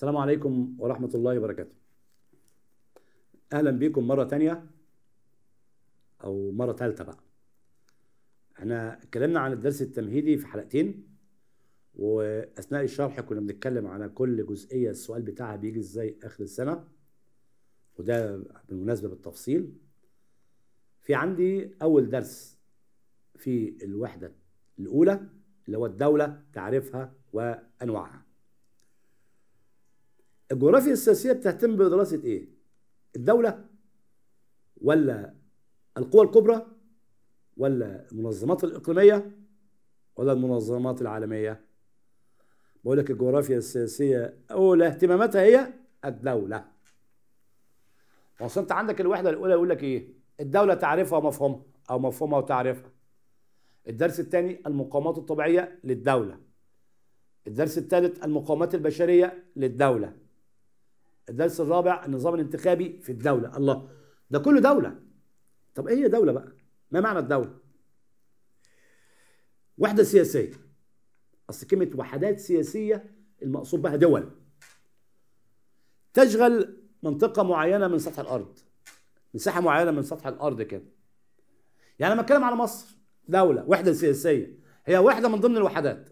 السلام عليكم ورحمة الله وبركاته أهلا بكم مرة تانية أو مرة تالتة بقى احنا اتكلمنا عن الدرس التمهيدي في حلقتين وأثناء الشرح كنا بنتكلم على كل جزئية السؤال بتاعها بيجي ازاي آخر السنة وده بالمناسبة بالتفصيل في عندي أول درس في الوحدة الأولى اللي هو الدولة تعريفها وأنواعها الجغرافيا السياسيه بتهتم بدراسه ايه الدوله ولا القوى الكبرى ولا المنظمات الاقليميه ولا المنظمات العالميه بقول لك الجغرافيا السياسيه اولى اهتماماتها هي الدوله اصل انت عندك الوحده الاولى يقول لك ايه الدوله تعرفها ومفهومها او مفهومها وتعرفها. الدرس الثاني المقاومات الطبيعيه للدوله الدرس الثالث المقاومات البشريه للدوله الدرس الرابع النظام الانتخابي في الدولة الله ده كله دولة طب ايه هي دولة بقى ما معنى الدولة وحدة سياسية اصل كلمة وحدات سياسية المقصود بها دول تشغل منطقة معينة من سطح الارض مساحة معينة من سطح الارض كده يعني لما اتكلم على مصر دولة وحدة سياسية هي وحدة من ضمن الوحدات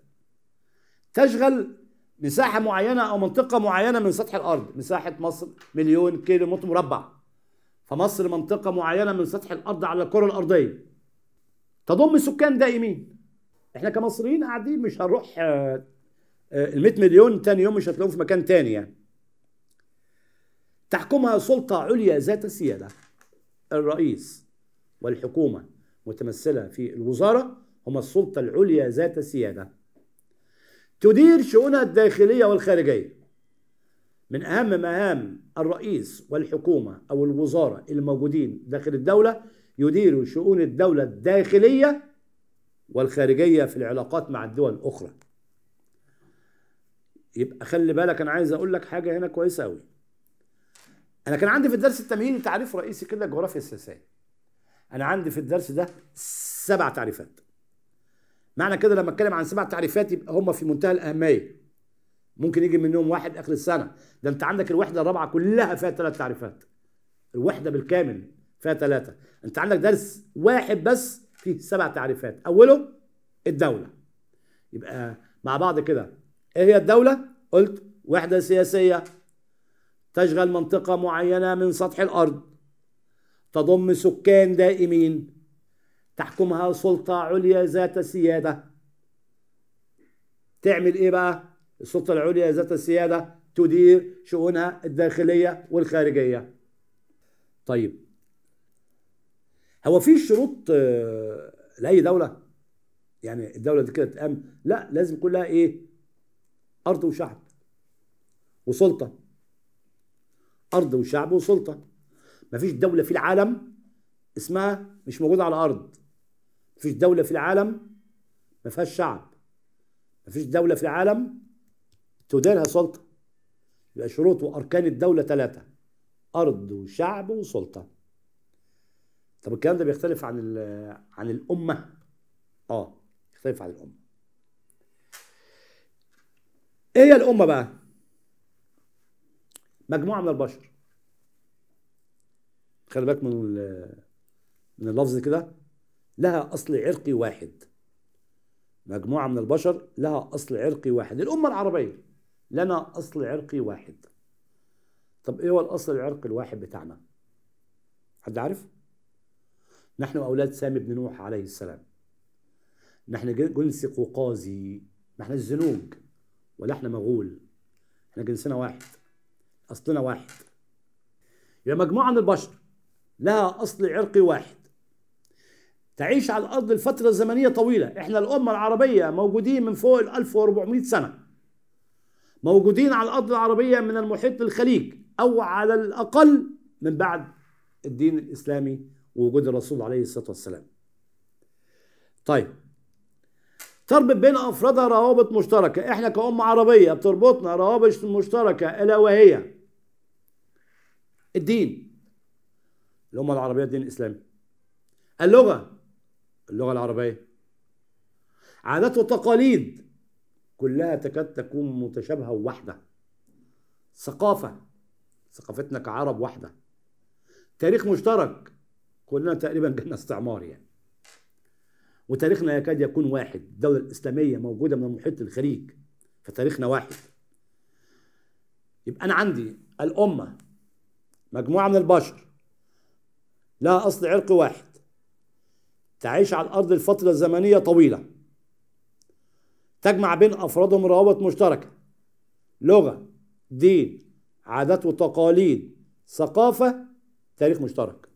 تشغل مساحة معينة أو منطقة معينة من سطح الأرض مساحة مصر مليون كيلو متر مربع فمصر منطقة معينة من سطح الأرض على الكرة الأرضية تضم سكان دائمين احنا كمصريين قاعدين مش هنروح آه، آه، ال 100 مليون تاني يوم مش هتلاقوه في مكان تاني يعني تحكمها سلطة عليا ذات سيادة الرئيس والحكومة متمثلة في الوزارة هما السلطة العليا ذات سيادة تدير شؤونها الداخلية والخارجية من أهم مهام الرئيس والحكومة أو الوزارة الموجودين داخل الدولة يديروا شؤون الدولة الداخلية والخارجية في العلاقات مع الدول الأخرى يبقى خلي بالك أنا عايز أقول لك حاجة هنا كويسة أوي أنا كان عندي في الدرس التمهيدي تعريف رئيسي كده الجغرافيا السياسية أنا عندي في الدرس ده سبع تعريفات معنى كده لما اتكلم عن سبع تعريفات يبقى هم في منتهى الاهميه ممكن يجي منهم واحد اخر السنه ده انت عندك الوحده الرابعه كلها فيها ثلاث تعريفات الوحده بالكامل فيها ثلاثه انت عندك درس واحد بس فيه سبع تعريفات اوله الدوله يبقى مع بعض كده ايه هي الدوله قلت وحده سياسيه تشغل منطقه معينه من سطح الارض تضم سكان دائمين تحكمها سلطة عليا ذات سيادة تعمل ايه بقى السلطة العليا ذات السيادة تدير شؤونها الداخلية والخارجية طيب هو في شروط آه، لأي دولة يعني الدولة دي كده تقام لا لازم كلها ايه أرض وشعب وسلطة أرض وشعب وسلطة مفيش دولة في العالم اسمها مش موجودة على الأرض فيش دولة في العالم ما فيهاش شعب ما فيش دولة في العالم تديرها سلطة يبقى شروط وأركان الدولة ثلاثة أرض وشعب وسلطة طب الكلام ده بيختلف عن عن الأمة اه يختلف عن الأمة إيه هي الأمة بقى؟ مجموعة من البشر خلي بالك من من اللفظ كده لها أصل عرقي واحد مجموعة من البشر لها أصل عرقي واحد الأمة العربية لنا أصل عرقي واحد طب إيه هو الأصل العرقي الواحد بتاعنا حد عارف نحن أولاد سامي بن نوح عليه السلام نحن جنس قوقازي نحن الزنوج ولا احنا مغول احنا جنسنا واحد اصلنا واحد يا مجموعه من البشر لها اصل عرقي واحد تعيش على الأرض لفترة زمنية طويلة إحنا الأمة العربية موجودين من فوق ال 1400 سنة موجودين على الأرض العربية من المحيط للخليج أو على الأقل من بعد الدين الإسلامي ووجود الرسول عليه الصلاة والسلام طيب تربط بين أفرادها روابط مشتركة إحنا كأمة عربية بتربطنا روابط مشتركة ألا وهي الدين الأمة العربية الدين الإسلامي اللغة اللغة العربية عادات وتقاليد كلها تكاد تكون متشابهة وواحدة ثقافة ثقافتنا كعرب واحدة تاريخ مشترك كلنا تقريبا جنة استعمار يعني وتاريخنا يكاد يكون واحد الدولة الإسلامية موجودة من المحيط للخليج فتاريخنا واحد يبقى أنا عندي الأمة مجموعة من البشر لها أصل عرقي واحد تعيش على الأرض لفترة زمنية طويلة تجمع بين أفرادهم روابط مشتركة لغة دين عادات وتقاليد ثقافة تاريخ مشترك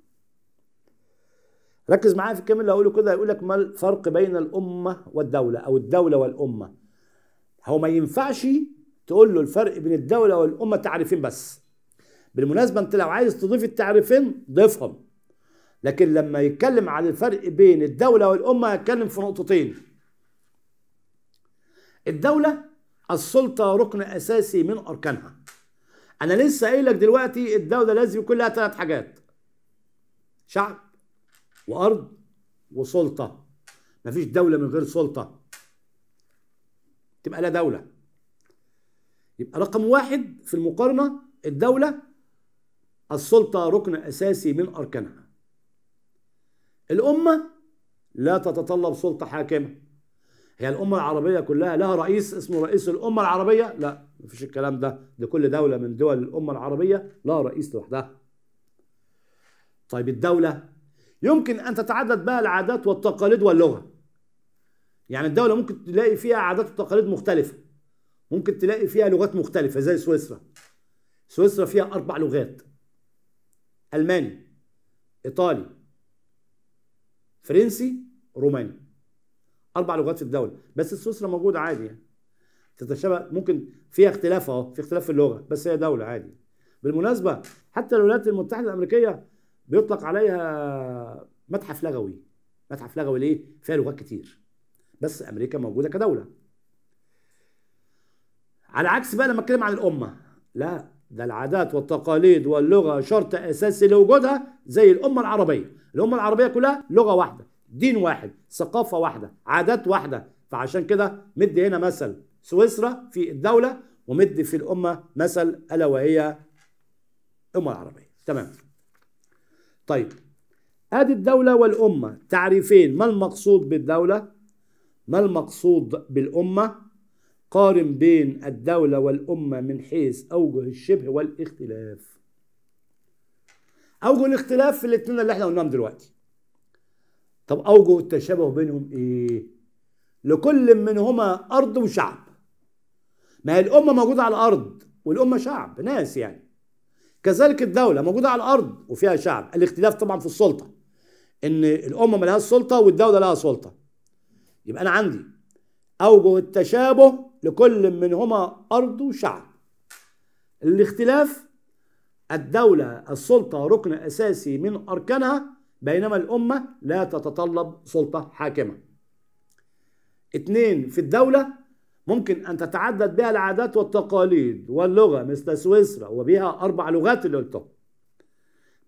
ركز معايا في الكلام اللي هقوله كده هيقول لك ما الفرق بين الأمة والدولة أو الدولة والأمة هو ما ينفعش تقول له الفرق بين الدولة والأمة تعريفين بس بالمناسبة أنت لو عايز تضيف التعريفين ضيفهم لكن لما يتكلم على الفرق بين الدولة والأمة يتكلم في نقطتين الدولة السلطة ركن أساسي من أركانها أنا لسه قايل لك دلوقتي الدولة لازم يكون لها ثلاث حاجات شعب وأرض وسلطة مفيش دولة من غير سلطة تبقى لا دولة يبقى رقم واحد في المقارنة الدولة السلطة ركن أساسي من أركانها الأمة لا تتطلب سلطة حاكمة هي الأمة العربية كلها لها رئيس اسمه رئيس الأمة العربية لا مفيش الكلام ده لكل دولة من دول الأمة العربية لها رئيس لوحدها طيب الدولة يمكن أن تتعدد بها العادات والتقاليد واللغة يعني الدولة ممكن تلاقي فيها عادات وتقاليد مختلفة ممكن تلاقي فيها لغات مختلفة زي سويسرا سويسرا فيها أربع لغات ألماني إيطالي فرنسي روماني اربع لغات في الدوله بس سويسرا موجوده عادي يعني تتشابه ممكن فيها اختلاف اهو في اختلاف في اللغه بس هي دوله عادي بالمناسبه حتى الولايات المتحده الامريكيه بيطلق عليها متحف لغوي متحف لغوي ليه فيها لغات كتير بس امريكا موجوده كدوله على عكس بقى لما اتكلم عن الامه لا ده العادات والتقاليد واللغة شرط أساسي لوجودها زي الأمة العربية الأمة العربية كلها لغة واحدة دين واحد ثقافة واحدة عادات واحدة فعشان كده مد هنا مثل سويسرا في الدولة ومد في الأمة مثل ألا وهي الأمة العربية تمام طيب ادي الدولة والأمة تعريفين ما المقصود بالدولة ما المقصود بالأمة قارن بين الدولة والأمة من حيث أوجه الشبه والاختلاف أوجه الاختلاف في الاثنين اللي احنا قلناهم دلوقتي طب أوجه التشابه بينهم إيه؟ لكل منهما أرض وشعب ما هي الأمة موجودة على الأرض والأمة شعب ناس يعني كذلك الدولة موجودة على الأرض وفيها شعب الاختلاف طبعا في السلطة إن الأمة ملهاش سلطة والدولة لها سلطة يبقى أنا عندي أوجه التشابه لكل منهما أرض شعب الاختلاف الدولة السلطة ركن أساسي من أركانها بينما الأمة لا تتطلب سلطة حاكمة اتنين في الدولة ممكن أن تتعدد بها العادات والتقاليد واللغة مثل سويسرا وبها أربع لغات اللي قلتهم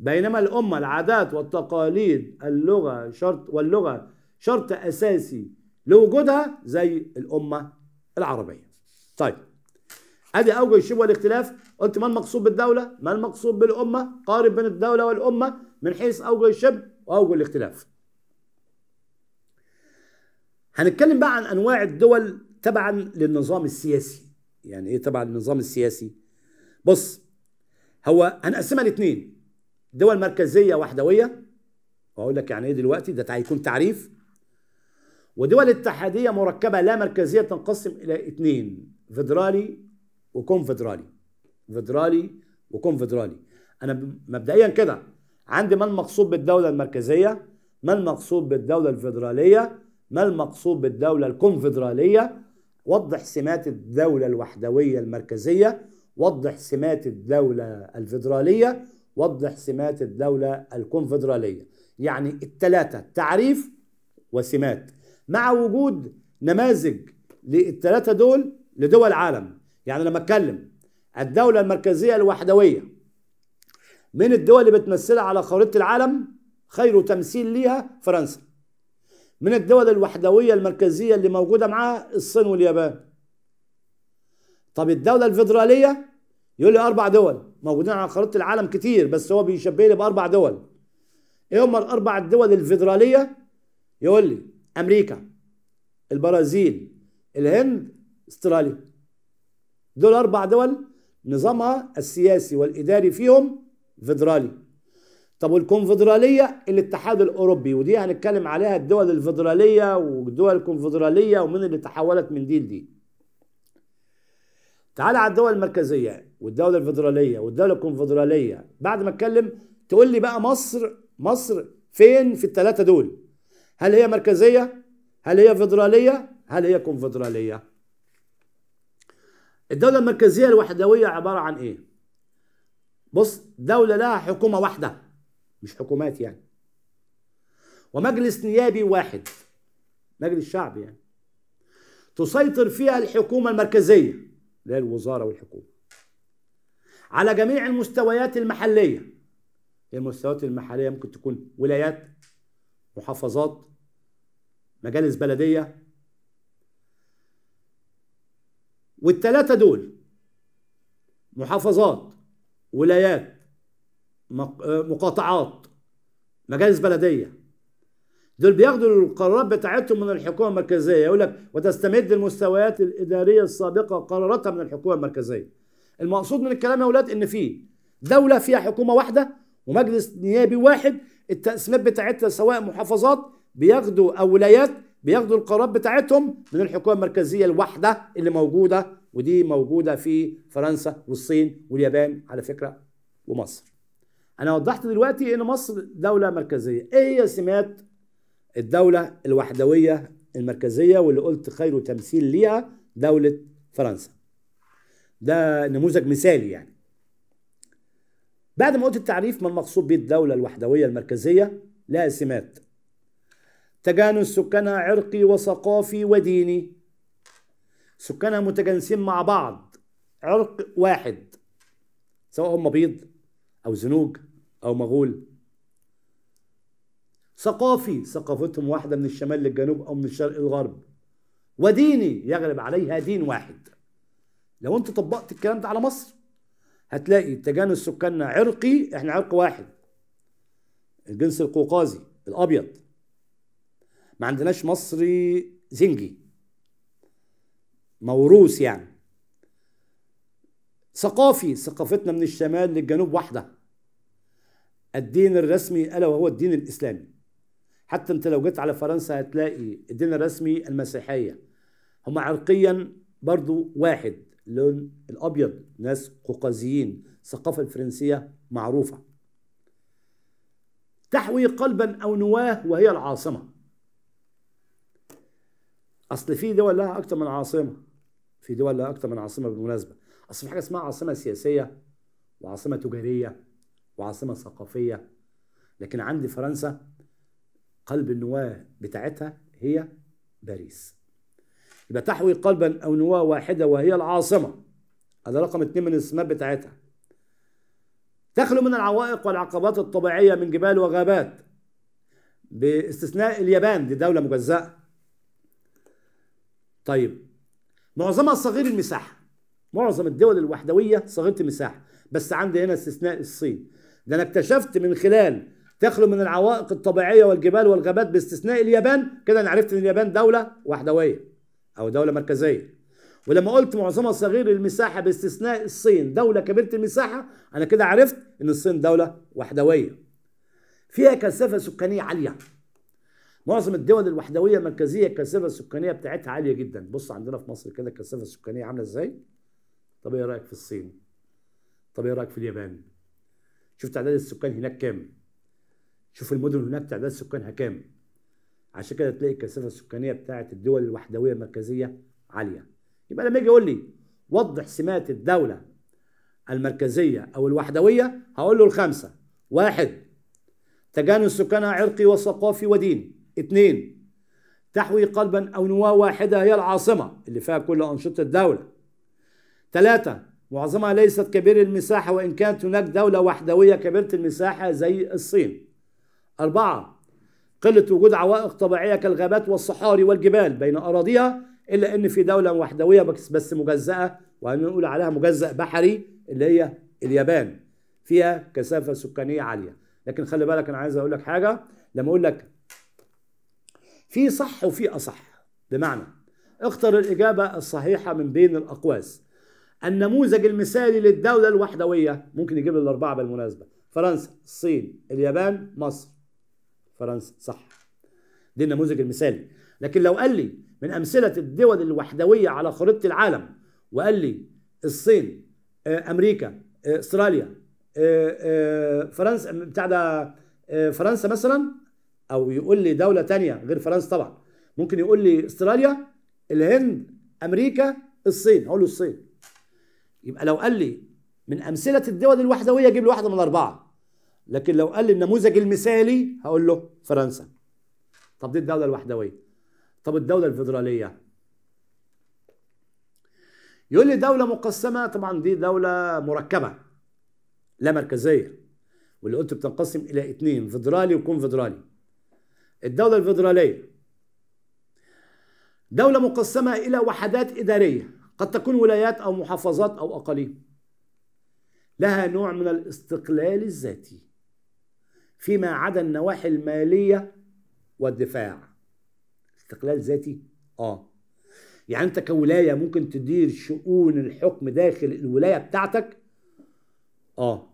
بينما الأمة العادات والتقاليد اللغة شرط واللغة شرط أساسي لوجودها زي الامه العربيه. طيب ادي اوجه الشبه والاختلاف قلت ما المقصود بالدوله؟ ما المقصود بالامه؟ قارب بين الدوله والامه من حيث اوجه الشبه واوجه الاختلاف. هنتكلم بقى عن انواع الدول تبعا للنظام السياسي. يعني ايه تبعا للنظام السياسي؟ بص هو هنقسمها لاثنين دول مركزيه وحدويه واقول لك يعني ايه دلوقتي ده هيكون تعريف ودول اتحادية مركبة لا مركزية تنقسم إلى اثنين فيدرالي وكونفدرالي فيدرالي وكونفدرالي أنا مبدئيا كده عندي ما المقصود بالدولة المركزية ما المقصود بالدولة الفيدرالية ما المقصود بالدولة الكونفدرالية وضح سمات الدولة الوحدوية المركزية وضح سمات الدولة الفيدرالية وضح سمات الدولة الكونفدرالية يعني التلاتة تعريف وسمات مع وجود نماذج للثلاثه دول لدول العالم يعني لما اتكلم الدوله المركزيه الوحدويه من الدول اللي بتمثلها على خريطه العالم خير تمثيل ليها فرنسا من الدول الوحدويه المركزيه اللي موجوده معاها الصين واليابان طب الدوله الفيدراليه يقول لي اربع دول موجودين على خريطه العالم كتير بس هو بيشبه لي باربع دول ايه هم الاربع الدول الفيدراليه يقول لي امريكا البرازيل الهند استراليا دول اربع دول نظامها السياسي والاداري فيهم فيدرالي طب والكونفدراليه الاتحاد الاوروبي ودي هنتكلم عليها الدول الفيدراليه والدول الكونفدراليه ومن اللي تحولت من دي لدي تعال على الدول المركزيه والدوله الفيدراليه والدوله الكونفدراليه بعد ما اتكلم تقول لي بقى مصر مصر فين في الثلاثه دول هل هي مركزية؟ هل هي فيدرالية؟ هل هي كونفدرالية؟ الدولة المركزية الوحدوية عبارة عن إيه؟ بص دولة لها حكومة واحدة مش حكومات يعني ومجلس نيابي واحد مجلس شعبي يعني تسيطر فيها الحكومة المركزية اللي هي الوزارة والحكومة على جميع المستويات المحلية المستويات المحلية ممكن تكون ولايات محافظات مجالس بلديه والثلاثه دول محافظات ولايات مقاطعات مجالس بلديه دول بياخدوا القرارات بتاعتهم من الحكومه المركزيه يقول لك وتستمد المستويات الاداريه السابقه قراراتها من الحكومه المركزيه المقصود من الكلام يا اولاد ان في دوله فيها حكومه واحده ومجلس نيابي واحد التقسيمات بتاعتها سواء محافظات بياخدوا او ولايات بياخدوا القرارات بتاعتهم من الحكومه المركزيه الواحده اللي موجوده ودي موجوده في فرنسا والصين واليابان على فكره ومصر. انا وضحت دلوقتي ان مصر دوله مركزيه، ايه هي سمات الدوله الوحدويه المركزيه واللي قلت خير تمثيل ليها دوله فرنسا. ده نموذج مثالي يعني. بعد ما قلت التعريف ما المقصود به الدولة الوحدوية المركزية لها سمات تجانس سكانها عرقي وثقافي وديني سكانها متجانسين مع بعض عرق واحد سواء هم بيض أو زنوج أو مغول ثقافي ثقافتهم واحدة من الشمال للجنوب أو من الشرق للغرب وديني يغلب عليها دين واحد لو انت طبقت الكلام ده على مصر هتلاقي تجانس سكاننا عرقي احنا عرق واحد الجنس القوقازي الابيض ما عندناش مصري زنجي موروث يعني ثقافي ثقافتنا من الشمال للجنوب واحده الدين الرسمي الا وهو الدين الاسلامي حتى انت لو جيت على فرنسا هتلاقي الدين الرسمي المسيحيه هم عرقيا برضو واحد اللون الابيض ناس قوقازيين الثقافه الفرنسيه معروفه تحوي قلبا او نواه وهي العاصمه اصل في دول لها اكثر من عاصمه في دول لها اكثر من عاصمه بالمناسبه اصل في حاجه اسمها عاصمه سياسيه وعاصمه تجاريه وعاصمه ثقافيه لكن عندي فرنسا قلب النواه بتاعتها هي باريس يبقى تحوي قلبا أو نواة واحدة وهي العاصمة هذا رقم اثنين من السمات بتاعتها تخلو من العوائق والعقبات الطبيعية من جبال وغابات باستثناء اليابان دي دولة مجزأة طيب معظمها صغير المساحة معظم الدول الوحدوية صغيرة المساحة بس عندي هنا استثناء الصين ده انا اكتشفت من خلال تخلو من العوائق الطبيعية والجبال والغابات باستثناء اليابان كده انا عرفت ان اليابان دولة وحدوية او دوله مركزيه ولما قلت معظمها صغير المساحه باستثناء الصين دوله كبيره المساحه انا كده عرفت ان الصين دوله وحدويه فيها كثافه سكانيه عاليه معظم الدول الوحدويه المركزيه الكثافه السكانيه بتاعتها عاليه جدا بص عندنا في مصر كده الكثافه السكانيه عامله ازاي طب ايه رايك في الصين طب ايه رايك في اليابان شوف تعداد السكان هناك كام شوف المدن هناك تعداد سكانها كام عشان كده تلاقي الكثافه السكانيه بتاعه الدول الوحدويه المركزيه عاليه يبقى لما يجي يقول لي وضح سمات الدوله المركزيه او الوحدويه هقول له الخمسه واحد تجانس سكانها عرقي وثقافي وديني اثنين تحوي قلبا او نواه واحده هي العاصمه اللي فيها كل انشطه الدوله ثلاثه معظمها ليست كبير المساحة وإن كانت هناك دولة وحدوية كبيرة المساحة زي الصين أربعة قلة وجود عوائق طبيعية كالغابات والصحاري والجبال بين أراضيها إلا أن في دولة وحدوية بس مجزأة وهنقول عليها مجزأ بحري اللي هي اليابان فيها كثافة سكانية عالية لكن خلي بالك أنا عايز أقول لك حاجة لما أقول لك في صح وفي أصح بمعنى اختر الإجابة الصحيحة من بين الأقواس النموذج المثالي للدولة الوحدوية ممكن يجيب الأربعة بالمناسبة فرنسا الصين اليابان مصر فرنسا صح دي النموذج المثالي لكن لو قال لي من امثله الدول الوحدويه على خريطه العالم وقال لي الصين آه، امريكا آه، استراليا آه، فرنسا بتاع ده فرنسا مثلا او يقول لي دوله تانية غير فرنسا طبعا ممكن يقول لي استراليا الهند امريكا الصين اقول له الصين يبقى لو قال لي من امثله الدول الوحدويه جيب لي واحده من الاربعه لكن لو قال لي النموذج المثالي هقول له فرنسا طب دي الدوله الوحدويه طب الدوله الفيدراليه يقول لي دوله مقسمه طبعا دي دوله مركبه لا مركزيه واللي قلت بتنقسم الى اثنين فيدرالي وكونفدرالي الدوله الفيدراليه دوله مقسمه الى وحدات اداريه قد تكون ولايات او محافظات او اقاليم لها نوع من الاستقلال الذاتي فيما عدا النواحي المالية والدفاع استقلال ذاتي اه يعني انت كولاية ممكن تدير شؤون الحكم داخل الولاية بتاعتك اه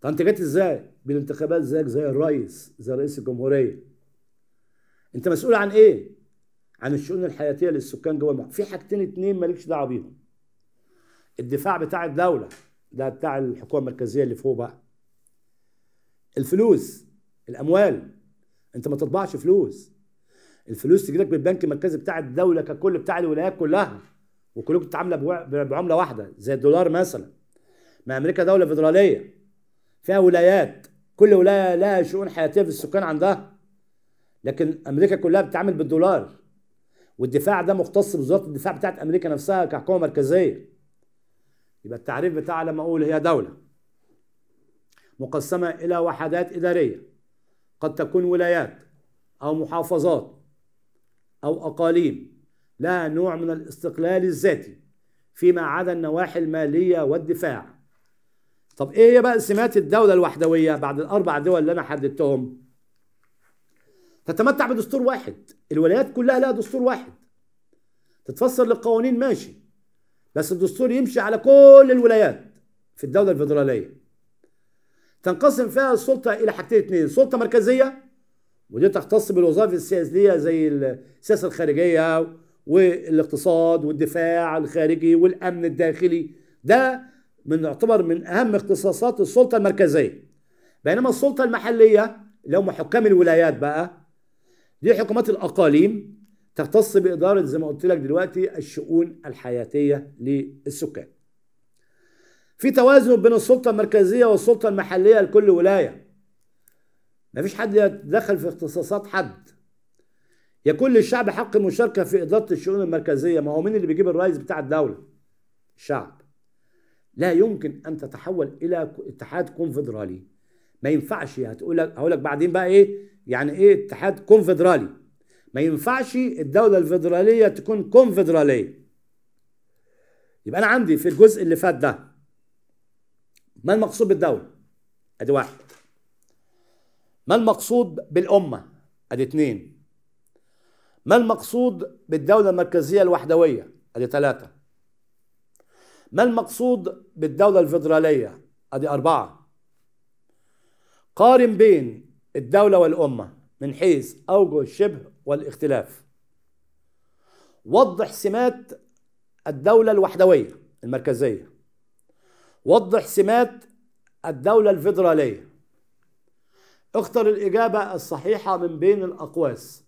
طب انت جيت ازاي بالانتخابات زيك زي الرئيس زي رئيس الجمهورية انت مسؤول عن ايه عن الشؤون الحياتية للسكان جوه المحافظة في حاجتين اتنين مالكش دعوة بيهم الدفاع بتاع الدولة ده بتاع الحكومة المركزية اللي فوق بقى الفلوس الاموال انت ما تطبعش فلوس الفلوس تجي لك بالبنك المركزي بتاع الدوله ككل بتاع الولايات كلها وكلكم بتتعاملوا بعمله واحده زي الدولار مثلا ما امريكا دوله فيدراليه فيها ولايات كل ولايه لها شؤون حياتيه في السكان عندها لكن امريكا كلها بتتعامل بالدولار والدفاع ده مختص بوزاره الدفاع بتاعت امريكا نفسها كحكومه مركزيه يبقى التعريف بتاع لما اقول هي دوله مقسمة إلى وحدات إدارية قد تكون ولايات أو محافظات أو أقاليم لها نوع من الاستقلال الذاتي فيما عدا النواحي المالية والدفاع طب إيه هي بقى سمات الدولة الوحدوية بعد الأربع دول اللي أنا حددتهم تتمتع بدستور واحد الولايات كلها لها دستور واحد تتفسر للقوانين ماشي بس الدستور يمشي على كل الولايات في الدولة الفيدرالية تنقسم فيها السلطه الى حاجتين اثنين سلطه مركزيه ودي تختص بالوظائف السياسيه زي السياسه الخارجيه والاقتصاد والدفاع الخارجي والامن الداخلي ده من يعتبر من اهم اختصاصات السلطه المركزيه بينما السلطه المحليه اللي هم حكام الولايات بقى دي حكومات الاقاليم تختص باداره زي ما قلت لك دلوقتي الشؤون الحياتيه للسكان في توازن بين السلطه المركزيه والسلطه المحليه لكل ولايه مفيش حد يتدخل في اختصاصات حد يكون للشعب حق المشاركه في اداره الشؤون المركزيه ما هو مين اللي بيجيب الرئيس بتاع الدوله الشعب لا يمكن ان تتحول الى اتحاد كونفدرالي ما ينفعش هتقول لك هقول لك بعدين بقى ايه يعني ايه اتحاد كونفدرالي ما ينفعش الدوله الفيدراليه تكون كونفدراليه يبقى انا عندي في الجزء اللي فات ده ما المقصود بالدولة ادي واحد ما المقصود بالأمة ادي اتنين ما المقصود بالدولة المركزية الوحدوية ادي ثلاثة ما المقصود بالدولة الفيدرالية ادي أربعة قارن بين الدولة والأمة من حيث أوجه الشبه والاختلاف وضح سمات الدولة الوحدوية المركزية وضح سمات الدولة الفيدرالية اختر الإجابة الصحيحة من بين الأقواس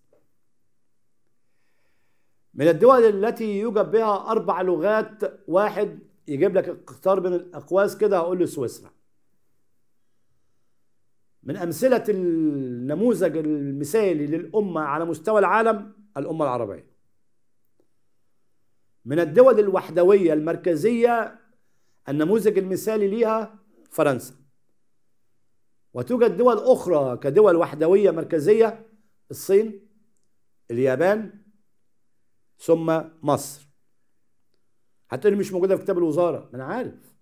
من الدول التي يوجد بها أربع لغات واحد يجيب لك اختار من الأقواس كده هقول له سويسرا من أمثلة النموذج المثالي للأمة على مستوى العالم الأمة العربية من الدول الوحدوية المركزية النموذج المثالي ليها فرنسا وتوجد دول أخرى كدول وحدوية مركزية الصين اليابان ثم مصر هتقول مش موجودة في كتاب الوزارة ما أنا عارف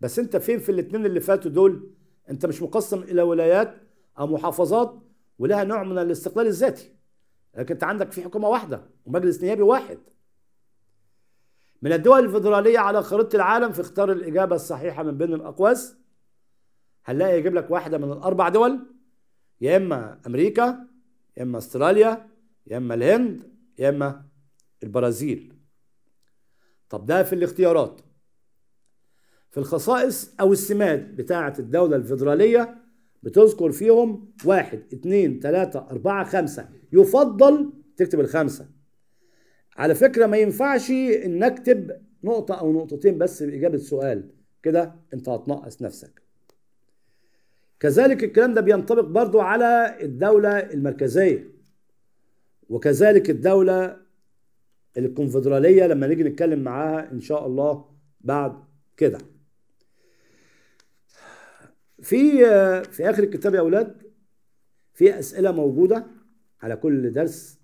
بس أنت فين في الاتنين اللي فاتوا دول أنت مش مقسم إلى ولايات أو محافظات ولها نوع من الاستقلال الذاتي لكن أنت عندك في حكومة واحدة ومجلس نيابي واحد من الدول الفيدرالية على خريطة العالم في اختار الإجابة الصحيحة من بين الأقواس هنلاقي يجيب لك واحدة من الأربع دول يا إما أمريكا يا إما أستراليا يا إما الهند يا إما البرازيل طب ده في الاختيارات في الخصائص أو السمات بتاعة الدولة الفيدرالية بتذكر فيهم واحد اتنين تلاتة أربعة خمسة يفضل تكتب الخمسة على فكرة ما ينفعش نكتب نقطة أو نقطتين بس بإجابة سؤال كده أنت هتنقص نفسك كذلك الكلام ده بينطبق برضو على الدولة المركزية وكذلك الدولة الكونفدرالية لما نيجي نتكلم معاها إن شاء الله بعد كده في في آخر الكتاب يا أولاد في أسئلة موجودة على كل درس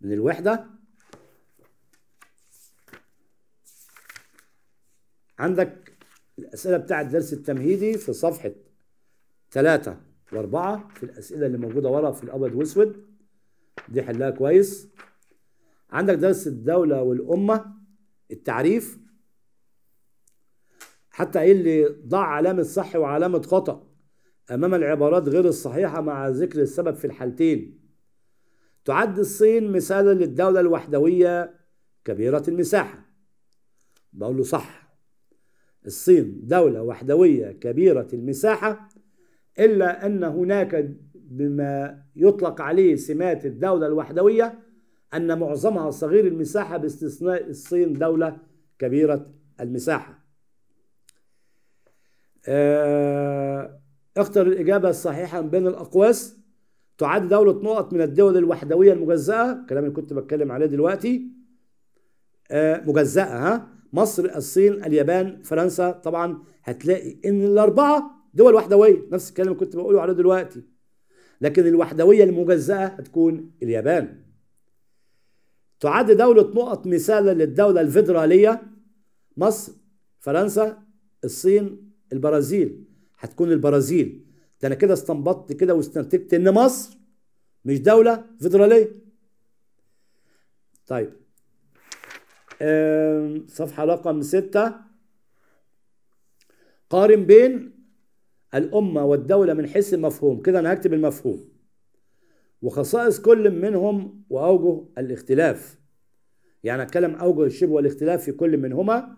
من الوحدة عندك الأسئلة بتاعة الدرس التمهيدي في صفحة و وأربعة في الأسئلة اللي موجودة ورا في الأبيض وأسود دي حلها كويس عندك درس الدولة والأمة التعريف حتى ايه اللي ضع علامة صح وعلامة خطأ أمام العبارات غير الصحيحة مع ذكر السبب في الحالتين تعد الصين مثالا للدولة الوحدوية كبيرة المساحة بقول له صح الصين دولة وحدوية كبيرة المساحة إلا أن هناك بما يطلق عليه سمات الدولة الوحدوية أن معظمها صغير المساحة باستثناء الصين دولة كبيرة المساحة آه، اختر الإجابة الصحيحة بين الأقواس تعد دولة نقط من الدول الوحدوية المجزأة الكلام اللي كنت بتكلم عليه دلوقتي آه، مجزأة ها مصر الصين اليابان فرنسا طبعا هتلاقي ان الاربعه دول وحدويه نفس الكلام اللي كنت بقوله عليه دلوقتي لكن الوحدويه المجزاه هتكون اليابان تعد دولة نقط مثالا للدولة الفيدرالية مصر فرنسا الصين البرازيل هتكون البرازيل ده انا كده استنبطت كده واستنتجت ان مصر مش دولة فيدرالية طيب صفحة رقم ستة قارن بين الأمة والدولة من حيث المفهوم كده أنا هكتب المفهوم وخصائص كل منهم وأوجه الاختلاف يعني أتكلم أوجه الشبه والاختلاف في كل منهما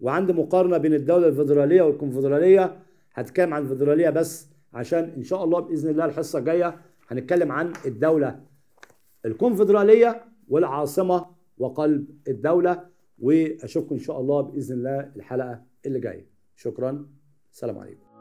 وعندي مقارنة بين الدولة الفيدرالية والكونفدرالية هتكلم عن الفيدرالية بس عشان إن شاء الله بإذن الله الحصة الجاية هنتكلم عن الدولة الكونفدرالية والعاصمة وقلب الدولة وأشوفكم إن شاء الله بإذن الله الحلقة اللي جاية شكرا سلام عليكم